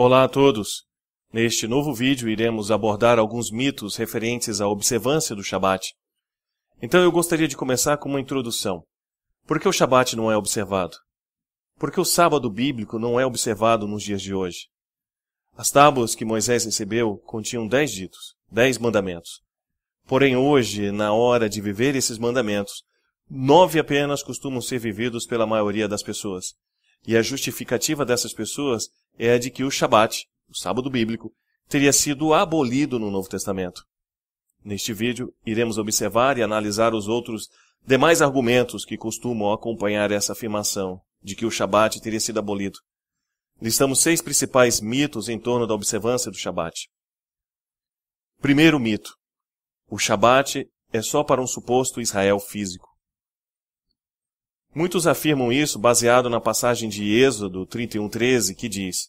Olá a todos! Neste novo vídeo iremos abordar alguns mitos referentes à observância do Shabat. Então eu gostaria de começar com uma introdução. Por que o Shabat não é observado? Por que o sábado bíblico não é observado nos dias de hoje? As tábuas que Moisés recebeu continham dez ditos, dez mandamentos. Porém hoje, na hora de viver esses mandamentos, nove apenas costumam ser vividos pela maioria das pessoas. E a justificativa dessas pessoas é de que o Shabat, o sábado bíblico, teria sido abolido no Novo Testamento. Neste vídeo, iremos observar e analisar os outros demais argumentos que costumam acompanhar essa afirmação de que o Shabat teria sido abolido. Listamos seis principais mitos em torno da observância do Shabat. Primeiro mito: o Shabat é só para um suposto Israel físico. Muitos afirmam isso baseado na passagem de Êxodo 31:13, que diz: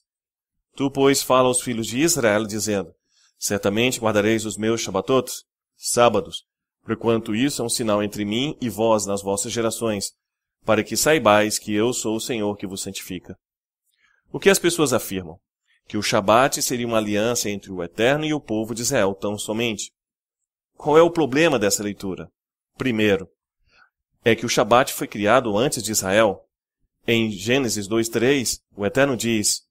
Tu, pois, fala aos filhos de Israel, dizendo: Certamente guardareis os meus shabatot, sábados, porquanto isso é um sinal entre mim e vós nas vossas gerações, para que saibais que eu sou o Senhor que vos santifica. O que as pessoas afirmam? Que o Shabat seria uma aliança entre o Eterno e o povo de Israel tão somente. Qual é o problema dessa leitura? Primeiro, é que o Shabat foi criado antes de Israel. Em Gênesis 2:3, o Eterno diz: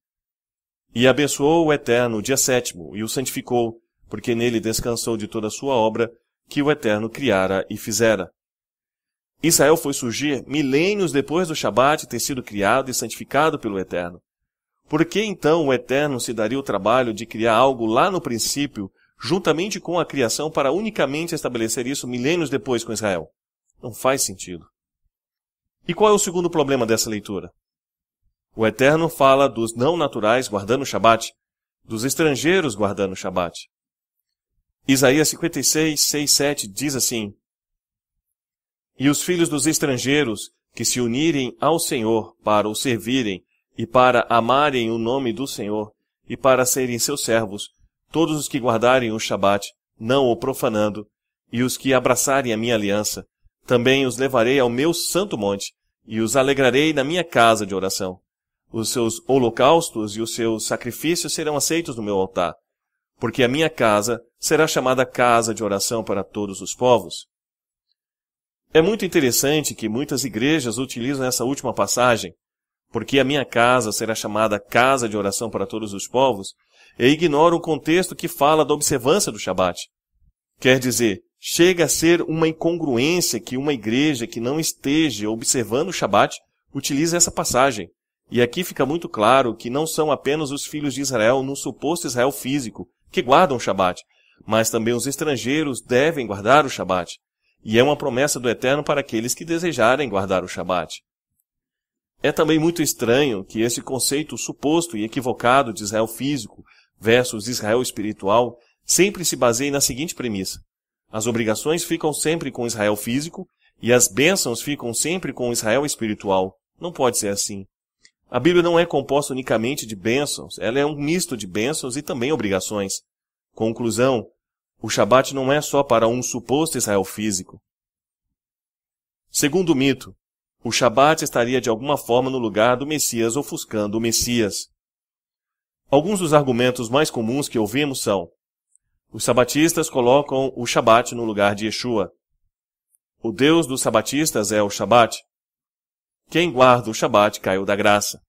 E abençoou o Eterno o dia sétimo e o santificou, porque nele descansou de toda a sua obra que o Eterno criara e fizera. Israel foi surgir milênios depois do Shabat ter sido criado e santificado pelo Eterno. Por que então o Eterno se daria o trabalho de criar algo lá no princípio, juntamente com a criação, para unicamente estabelecer isso milênios depois com Israel? Não faz sentido. E qual é o segundo problema dessa leitura? O Eterno fala dos não naturais guardando o Shabat, dos estrangeiros guardando o Shabat. Isaías 56, 6, 7 diz assim: E os filhos dos estrangeiros que se unirem ao Senhor para o servirem e para amarem o nome do Senhor e para serem seus servos, todos os que guardarem o Shabat, não o profanando, e os que abraçarem a minha aliança, também os levarei ao meu santo monte, e os alegrarei na minha casa de oração. Os seus holocaustos e os seus sacrifícios serão aceitos no meu altar, porque a minha casa será chamada casa de oração para todos os povos. É muito interessante que muitas igrejas utilizam essa última passagem, porque a minha casa será chamada casa de oração para todos os povos, e ignoram o contexto que fala da observância do Shabat. Quer dizer, Chega a ser uma incongruência que uma igreja que não esteja observando o Shabat utilize essa passagem. E aqui fica muito claro que não são apenas os filhos de Israel no suposto Israel físico que guardam o Shabat, mas também os estrangeiros devem guardar o Shabat. E é uma promessa do Eterno para aqueles que desejarem guardar o Shabat. É também muito estranho que esse conceito suposto e equivocado de Israel físico versus Israel espiritual sempre se baseie na seguinte premissa. As obrigações ficam sempre com Israel físico e as bênçãos ficam sempre com Israel espiritual. Não pode ser assim. A Bíblia não é composta unicamente de bênçãos, ela é um misto de bênçãos e também obrigações. Conclusão: o Shabat não é só para um suposto Israel físico. Segundo mito, o Shabat estaria de alguma forma no lugar do Messias ofuscando o Messias. Alguns dos argumentos mais comuns que ouvimos são: os sabatistas colocam o Shabat no lugar de Yeshua. O Deus dos sabatistas é o Shabat. Quem guarda o Shabat caiu da graça.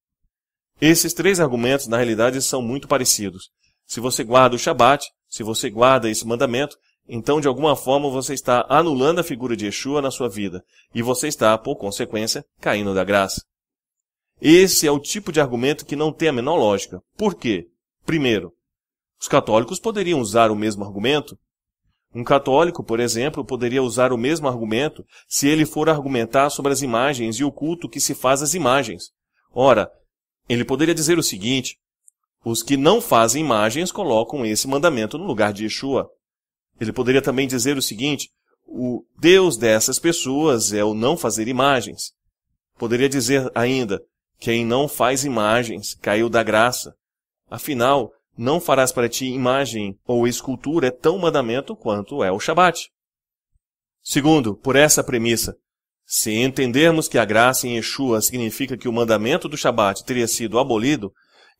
Esses três argumentos, na realidade, são muito parecidos. Se você guarda o Shabat, se você guarda esse mandamento, então, de alguma forma, você está anulando a figura de Yeshua na sua vida, e você está, por consequência, caindo da graça. Esse é o tipo de argumento que não tem a menor lógica. Por quê? Primeiro, os católicos poderiam usar o mesmo argumento. Um católico, por exemplo, poderia usar o mesmo argumento se ele for argumentar sobre as imagens e o culto que se faz às imagens. Ora, ele poderia dizer o seguinte: os que não fazem imagens colocam esse mandamento no lugar de Yeshua. Ele poderia também dizer o seguinte: o Deus dessas pessoas é o não fazer imagens. Poderia dizer ainda: quem não faz imagens caiu da graça. Afinal, não farás para ti imagem ou escultura é tão mandamento quanto é o Shabat. Segundo, por essa premissa, se entendermos que a graça em Yeshua significa que o mandamento do Shabat teria sido abolido,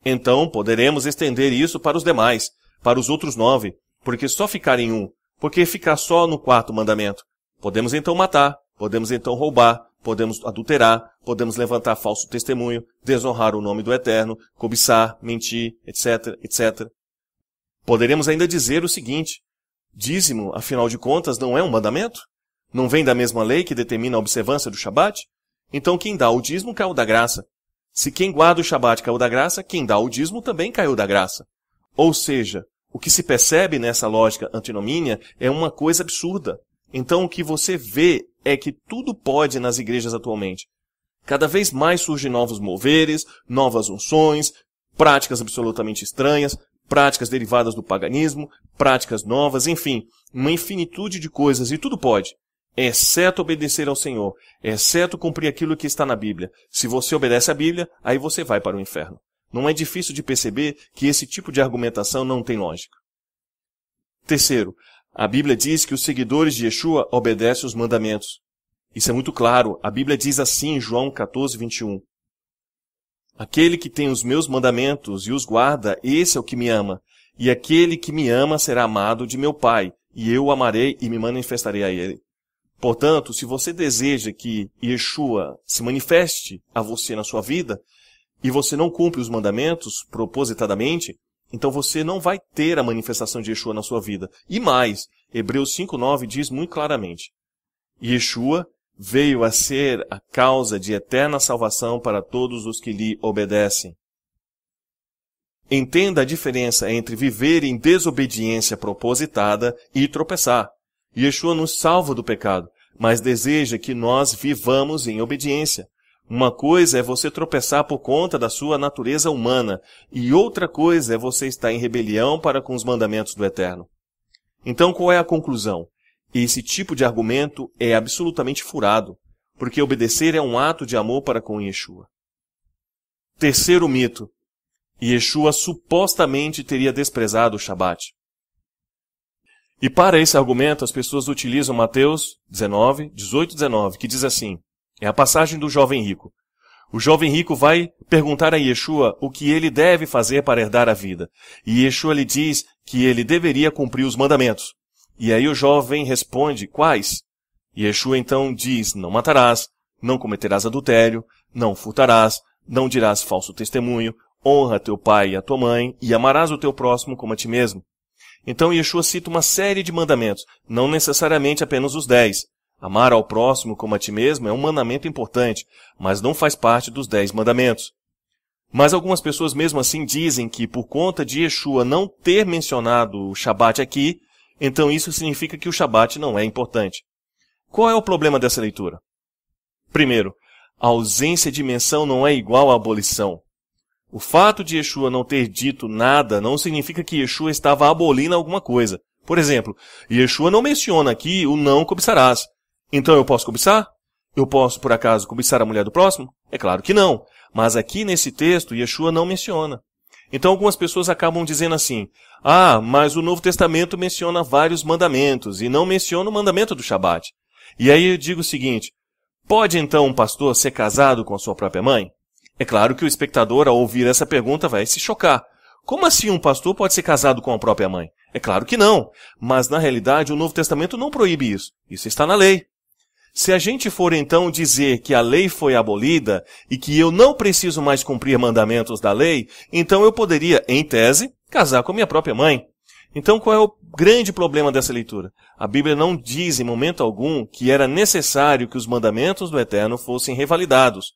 então poderemos estender isso para os demais, para os outros nove, porque só ficar em um, porque ficar só no quarto mandamento. Podemos então matar, Podemos então roubar, podemos adulterar, podemos levantar falso testemunho, desonrar o nome do Eterno, cobiçar, mentir, etc, etc. Poderemos ainda dizer o seguinte: dízimo, afinal de contas, não é um mandamento? Não vem da mesma lei que determina a observância do Shabat? Então quem dá o dízimo caiu da graça. Se quem guarda o Shabat caiu da graça, quem dá o dízimo também caiu da graça. Ou seja, o que se percebe nessa lógica antinomínia é uma coisa absurda. Então o que você vê é que tudo pode nas igrejas atualmente. Cada vez mais surgem novos moveres, novas unções, práticas absolutamente estranhas, práticas derivadas do paganismo, práticas novas, enfim, uma infinitude de coisas e tudo pode. Exceto obedecer ao Senhor, exceto cumprir aquilo que está na Bíblia. Se você obedece à Bíblia, aí você vai para o inferno. Não é difícil de perceber que esse tipo de argumentação não tem lógica. Terceiro, a Bíblia diz que os seguidores de Yeshua obedecem os mandamentos. Isso é muito claro. A Bíblia diz assim em João 14, 21. Aquele que tem os meus mandamentos e os guarda, esse é o que me ama. E aquele que me ama será amado de meu Pai, e eu o amarei e me manifestarei a ele. Portanto, se você deseja que Yeshua se manifeste a você na sua vida, e você não cumpre os mandamentos propositadamente, então você não vai ter a manifestação de Yeshua na sua vida. E mais, Hebreus 5,9 diz muito claramente: Yeshua veio a ser a causa de eterna salvação para todos os que lhe obedecem. Entenda a diferença entre viver em desobediência propositada e tropeçar. Yeshua nos salva do pecado, mas deseja que nós vivamos em obediência. Uma coisa é você tropeçar por conta da sua natureza humana, e outra coisa é você estar em rebelião para com os mandamentos do Eterno. Então qual é a conclusão? Esse tipo de argumento é absolutamente furado, porque obedecer é um ato de amor para com Yeshua. Terceiro mito. Yeshua supostamente teria desprezado o Shabat. E para esse argumento, as pessoas utilizam Mateus 19, 18 e 19, que diz assim: é a passagem do jovem rico. O jovem rico vai perguntar a Yeshua o que ele deve fazer para herdar a vida. E Yeshua lhe diz que ele deveria cumprir os mandamentos. E aí o jovem responde: Quais? Yeshua então diz: Não matarás, não cometerás adultério, não furtarás, não dirás falso testemunho, honra teu pai e a tua mãe, e amarás o teu próximo como a ti mesmo. Então Yeshua cita uma série de mandamentos, não necessariamente apenas os dez, Amar ao próximo como a ti mesmo é um mandamento importante, mas não faz parte dos dez mandamentos. Mas algumas pessoas mesmo assim dizem que por conta de Yeshua não ter mencionado o Shabat aqui, então isso significa que o Shabat não é importante. Qual é o problema dessa leitura? Primeiro, a ausência de menção não é igual à abolição. O fato de Yeshua não ter dito nada não significa que Yeshua estava abolindo alguma coisa. Por exemplo, Yeshua não menciona aqui o não cobiçarás, então eu posso cobiçar? Eu posso, por acaso, cobiçar a mulher do próximo? É claro que não. Mas aqui nesse texto, Yeshua não menciona. Então algumas pessoas acabam dizendo assim: Ah, mas o Novo Testamento menciona vários mandamentos e não menciona o mandamento do Shabat. E aí eu digo o seguinte: Pode então um pastor ser casado com a sua própria mãe? É claro que o espectador, ao ouvir essa pergunta, vai se chocar. Como assim um pastor pode ser casado com a própria mãe? É claro que não. Mas na realidade o Novo Testamento não proíbe isso. Isso está na lei. Se a gente for então dizer que a lei foi abolida e que eu não preciso mais cumprir mandamentos da lei, então eu poderia, em tese, casar com a minha própria mãe. Então qual é o grande problema dessa leitura? A Bíblia não diz em momento algum que era necessário que os mandamentos do Eterno fossem revalidados.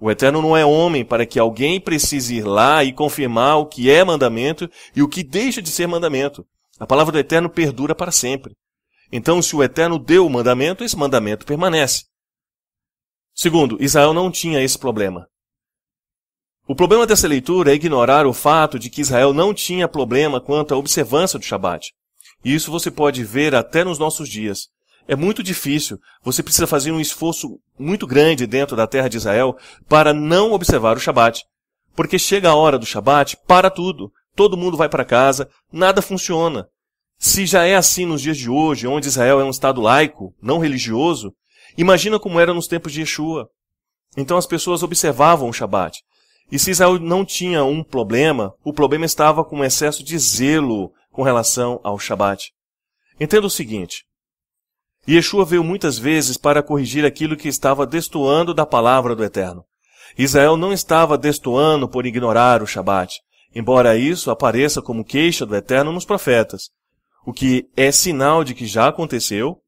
O Eterno não é homem para que alguém precise ir lá e confirmar o que é mandamento e o que deixa de ser mandamento. A palavra do Eterno perdura para sempre. Então, se o Eterno deu o mandamento, esse mandamento permanece. Segundo, Israel não tinha esse problema. O problema dessa leitura é ignorar o fato de que Israel não tinha problema quanto à observância do Shabat. E isso você pode ver até nos nossos dias. É muito difícil, você precisa fazer um esforço muito grande dentro da terra de Israel para não observar o Shabat. Porque chega a hora do Shabat, para tudo. Todo mundo vai para casa, nada funciona. Se já é assim nos dias de hoje, onde Israel é um estado laico, não religioso, imagina como era nos tempos de Yeshua. Então as pessoas observavam o Shabat. E se Israel não tinha um problema, o problema estava com um excesso de zelo com relação ao Shabat. Entenda o seguinte: Yeshua veio muitas vezes para corrigir aquilo que estava destoando da palavra do Eterno. Israel não estava destoando por ignorar o Shabat, embora isso apareça como queixa do Eterno nos profetas o que é sinal de que já aconteceu,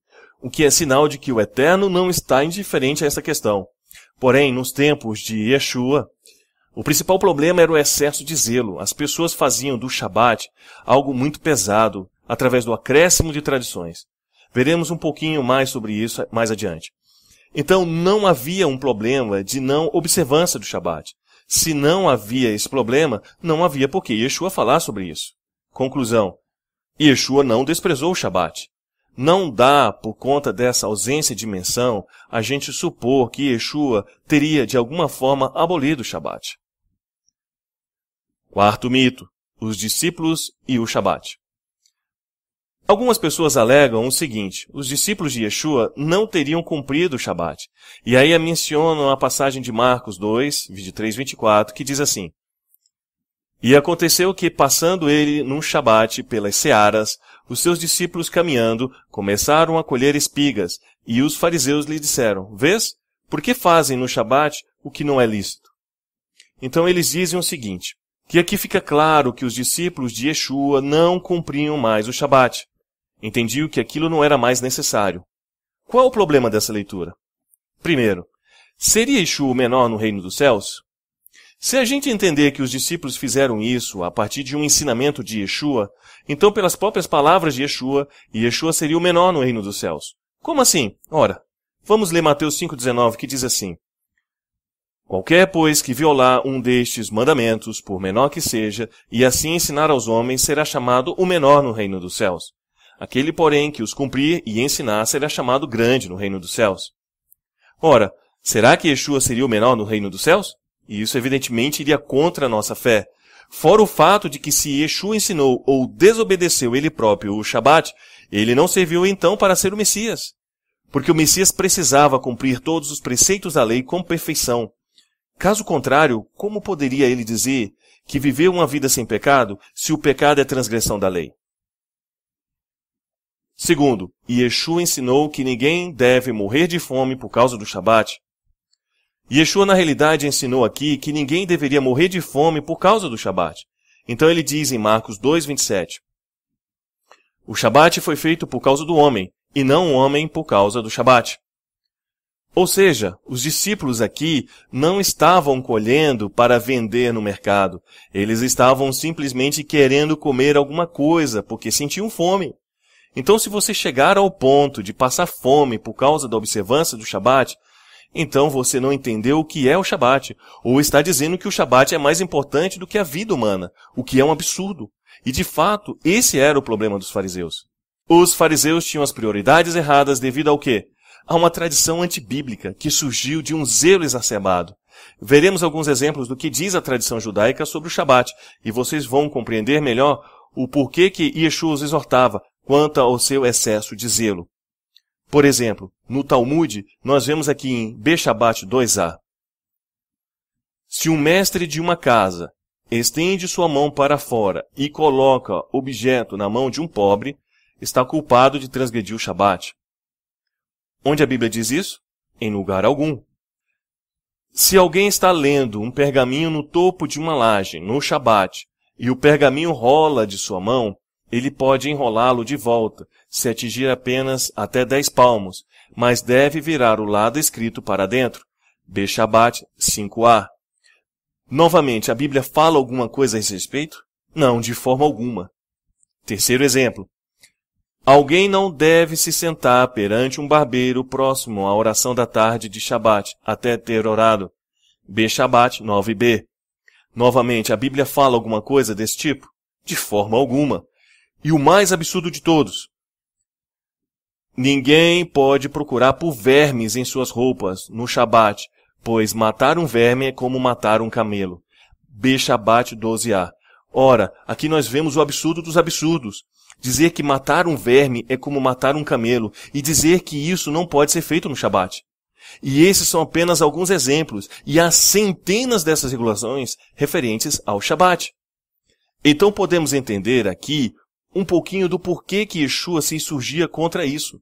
o que é sinal de que o Eterno não está indiferente a essa questão. Porém, nos tempos de Yeshua, o principal problema era o excesso de zelo. As pessoas faziam do Shabat algo muito pesado, através do acréscimo de tradições. Veremos um pouquinho mais sobre isso mais adiante. Então, não havia um problema de não observância do Shabat. Se não havia esse problema, não havia por que Yeshua falar sobre isso. Conclusão. Yeshua não desprezou o Shabat. Não dá, por conta dessa ausência de menção, a gente supor que Yeshua teria de alguma forma abolido o Shabat. Quarto mito: os discípulos e o Shabat. Algumas pessoas alegam o seguinte: os discípulos de Yeshua não teriam cumprido o Shabat. E aí mencionam a passagem de Marcos 2, 23 24, que diz assim: e aconteceu que, passando ele num Shabat pelas searas, os seus discípulos caminhando começaram a colher espigas, e os fariseus lhe disseram, Vês? Por que fazem no Shabat o que não é lícito? Então eles dizem o seguinte, que aqui fica claro que os discípulos de Yeshua não cumpriam mais o Shabat. Entendiam que aquilo não era mais necessário. Qual o problema dessa leitura? Primeiro, seria Yeshua menor no reino dos céus? Se a gente entender que os discípulos fizeram isso a partir de um ensinamento de Yeshua, então pelas próprias palavras de Yeshua, Yeshua seria o menor no reino dos céus. Como assim? Ora, vamos ler Mateus 5,19 que diz assim: Qualquer, pois, que violar um destes mandamentos, por menor que seja, e assim ensinar aos homens, será chamado o menor no reino dos céus. Aquele, porém, que os cumprir e ensinar, será chamado grande no reino dos céus. Ora, será que Yeshua seria o menor no reino dos céus? E isso, evidentemente, iria contra a nossa fé. Fora o fato de que se Yeshua ensinou ou desobedeceu ele próprio o Shabat, ele não serviu então para ser o Messias. Porque o Messias precisava cumprir todos os preceitos da lei com perfeição. Caso contrário, como poderia ele dizer que viveu uma vida sem pecado se o pecado é transgressão da lei? Segundo, Yeshua ensinou que ninguém deve morrer de fome por causa do Shabat. Yeshua, na realidade, ensinou aqui que ninguém deveria morrer de fome por causa do Shabat. Então ele diz em Marcos 2,27: O Shabat foi feito por causa do homem, e não o homem por causa do Shabat. Ou seja, os discípulos aqui não estavam colhendo para vender no mercado. Eles estavam simplesmente querendo comer alguma coisa porque sentiam fome. Então, se você chegar ao ponto de passar fome por causa da observância do Shabat, então você não entendeu o que é o Shabat, ou está dizendo que o Shabat é mais importante do que a vida humana, o que é um absurdo. E de fato, esse era o problema dos fariseus. Os fariseus tinham as prioridades erradas devido ao quê? A uma tradição antibíblica que surgiu de um zelo exacerbado. Veremos alguns exemplos do que diz a tradição judaica sobre o Shabat, e vocês vão compreender melhor o porquê que Yeshua os exortava quanto ao seu excesso de zelo. Por exemplo, no Talmud, nós vemos aqui em Bechabat 2a: Se um mestre de uma casa estende sua mão para fora e coloca objeto na mão de um pobre, está culpado de transgredir o Shabat. Onde a Bíblia diz isso? Em lugar algum. Se alguém está lendo um pergaminho no topo de uma laje, no Shabat, e o pergaminho rola de sua mão, ele pode enrolá-lo de volta, se atingir apenas até dez palmos, mas deve virar o lado escrito para dentro. Bechabat 5a. Novamente, a Bíblia fala alguma coisa a esse respeito? Não, de forma alguma. Terceiro exemplo. Alguém não deve se sentar perante um barbeiro próximo à oração da tarde de Shabat, até ter orado. B. Shabat 9b. Novamente, a Bíblia fala alguma coisa desse tipo? De forma alguma. E o mais absurdo de todos: ninguém pode procurar por vermes em suas roupas no Shabat, pois matar um verme é como matar um camelo. B. Shabat 12a. Ora, aqui nós vemos o absurdo dos absurdos. Dizer que matar um verme é como matar um camelo e dizer que isso não pode ser feito no Shabat. E esses são apenas alguns exemplos, e há centenas dessas regulações referentes ao Shabat. Então podemos entender aqui um pouquinho do porquê que Yeshua se assim, insurgia contra isso.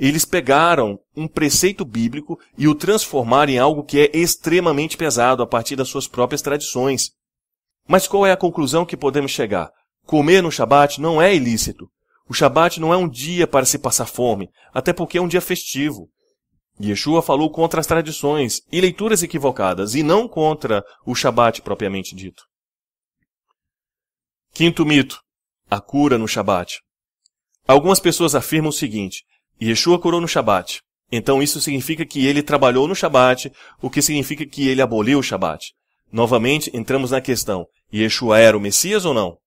Eles pegaram um preceito bíblico e o transformaram em algo que é extremamente pesado a partir das suas próprias tradições. Mas qual é a conclusão que podemos chegar? Comer no Shabat não é ilícito. O Shabat não é um dia para se passar fome, até porque é um dia festivo. Yeshua falou contra as tradições e leituras equivocadas, e não contra o Shabat propriamente dito. Quinto mito: a cura no Shabat. Algumas pessoas afirmam o seguinte: Yeshua curou no Shabat. Então isso significa que ele trabalhou no Shabat, o que significa que ele aboliu o Shabat. Novamente entramos na questão: Yeshua era o Messias ou não?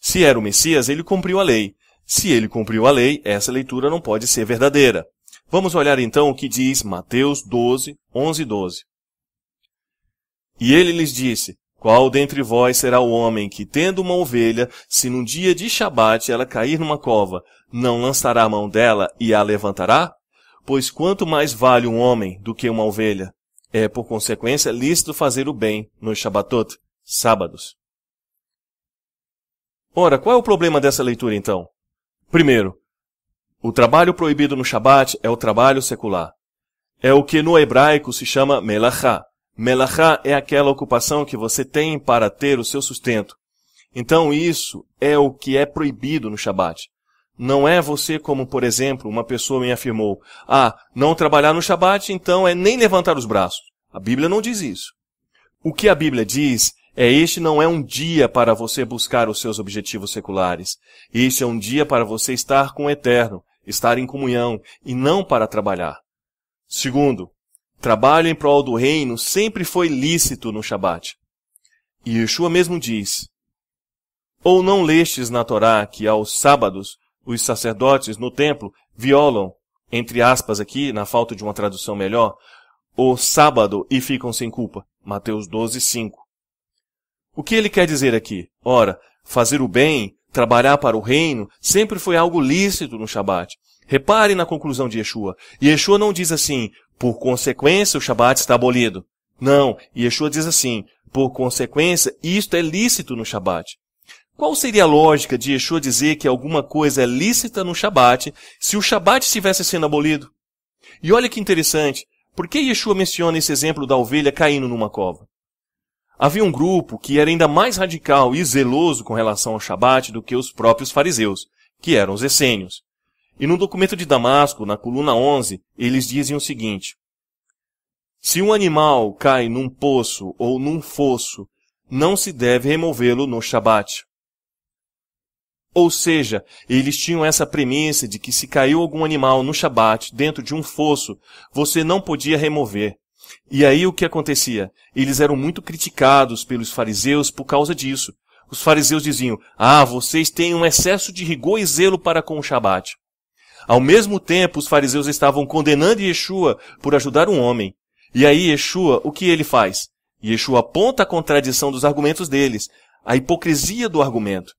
Se era o Messias, ele cumpriu a lei. Se ele cumpriu a lei, essa leitura não pode ser verdadeira. Vamos olhar então o que diz Mateus 12, 11 e 12. E ele lhes disse: qual dentre vós será o homem que, tendo uma ovelha, se num dia de Shabat ela cair numa cova, não lançará a mão dela e a levantará? Pois quanto mais vale um homem do que uma ovelha? É, por consequência, lícito fazer o bem no Shabatot, sábados. Ora, qual é o problema dessa leitura, então? Primeiro, o trabalho proibido no Shabat é o trabalho secular. É o que no hebraico se chama melachá, Melachá é aquela ocupação que você tem para ter o seu sustento. Então isso é o que é proibido no Shabat. Não é você como, por exemplo, uma pessoa me afirmou, ah, não trabalhar no Shabat, então é nem levantar os braços. A Bíblia não diz isso. O que a Bíblia diz é este não é um dia para você buscar os seus objetivos seculares. Este é um dia para você estar com o Eterno, estar em comunhão, e não para trabalhar. Segundo, Trabalho em prol do reino sempre foi lícito no Shabat. E Yeshua mesmo diz, Ou não lestes na Torá que aos sábados os sacerdotes no templo violam, entre aspas aqui, na falta de uma tradução melhor, o sábado e ficam sem culpa. Mateus 12, 5. O que ele quer dizer aqui? Ora, fazer o bem, trabalhar para o reino, sempre foi algo lícito no Shabat. Repare na conclusão de Yeshua. Yeshua não diz assim, por consequência o Shabat está abolido. Não, Yeshua diz assim, por consequência isto é lícito no Shabat. Qual seria a lógica de Yeshua dizer que alguma coisa é lícita no Shabat se o Shabat estivesse sendo abolido? E olha que interessante, por que Yeshua menciona esse exemplo da ovelha caindo numa cova? Havia um grupo que era ainda mais radical e zeloso com relação ao Shabat do que os próprios fariseus, que eram os essênios. E no documento de Damasco, na coluna 11, eles dizem o seguinte: Se um animal cai num poço ou num fosso, não se deve removê-lo no Shabat. Ou seja, eles tinham essa premissa de que se caiu algum animal no Shabat dentro de um fosso, você não podia remover. E aí o que acontecia? Eles eram muito criticados pelos fariseus por causa disso. Os fariseus diziam: Ah, vocês têm um excesso de rigor e zelo para com o Shabat. Ao mesmo tempo, os fariseus estavam condenando Yeshua por ajudar um homem. E aí Yeshua, o que ele faz? Yeshua aponta a contradição dos argumentos deles, a hipocrisia do argumento.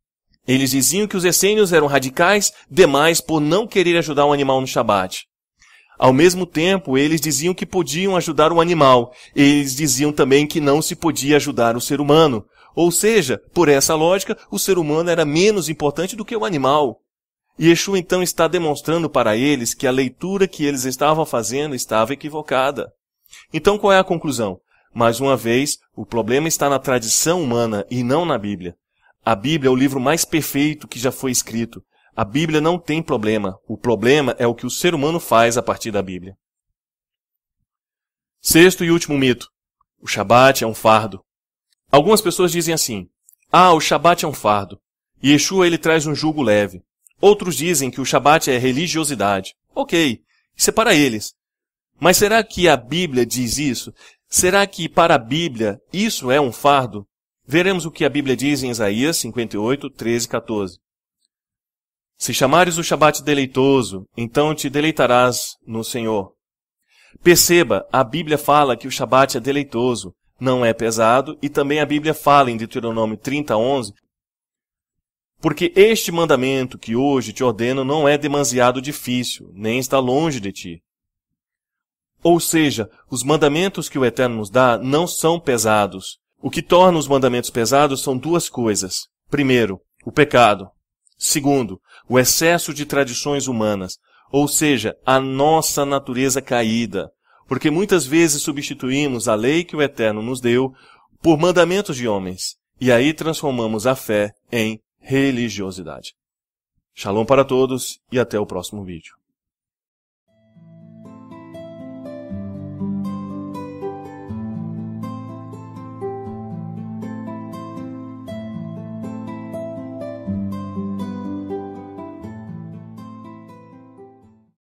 Eles diziam que os essênios eram radicais demais por não querer ajudar um animal no Shabat. Ao mesmo tempo, eles diziam que podiam ajudar o um animal. Eles diziam também que não se podia ajudar o ser humano. Ou seja, por essa lógica, o ser humano era menos importante do que o animal. Yeshua então está demonstrando para eles que a leitura que eles estavam fazendo estava equivocada. Então qual é a conclusão? Mais uma vez, o problema está na tradição humana e não na Bíblia. A Bíblia é o livro mais perfeito que já foi escrito. A Bíblia não tem problema. O problema é o que o ser humano faz a partir da Bíblia. Sexto e último mito. O Shabat é um fardo. Algumas pessoas dizem assim: "Ah, o Shabat é um fardo. Yeshua ele traz um jugo leve." Outros dizem que o Shabat é religiosidade. Ok, isso é para eles. Mas será que a Bíblia diz isso? Será que para a Bíblia isso é um fardo? Veremos o que a Bíblia diz em Isaías 58, 13 e 14. Se chamares o Shabat deleitoso, então te deleitarás no Senhor. Perceba, a Bíblia fala que o Shabat é deleitoso, não é pesado, e também a Bíblia fala em Deuteronômio 30, 11 porque este mandamento que hoje te ordeno não é demasiado difícil, nem está longe de ti. Ou seja, os mandamentos que o Eterno nos dá não são pesados. O que torna os mandamentos pesados são duas coisas. Primeiro, o pecado. Segundo, o excesso de tradições humanas, ou seja, a nossa natureza caída. Porque muitas vezes substituímos a lei que o Eterno nos deu por mandamentos de homens, e aí transformamos a fé em religiosidade. Shalom para todos e até o próximo vídeo.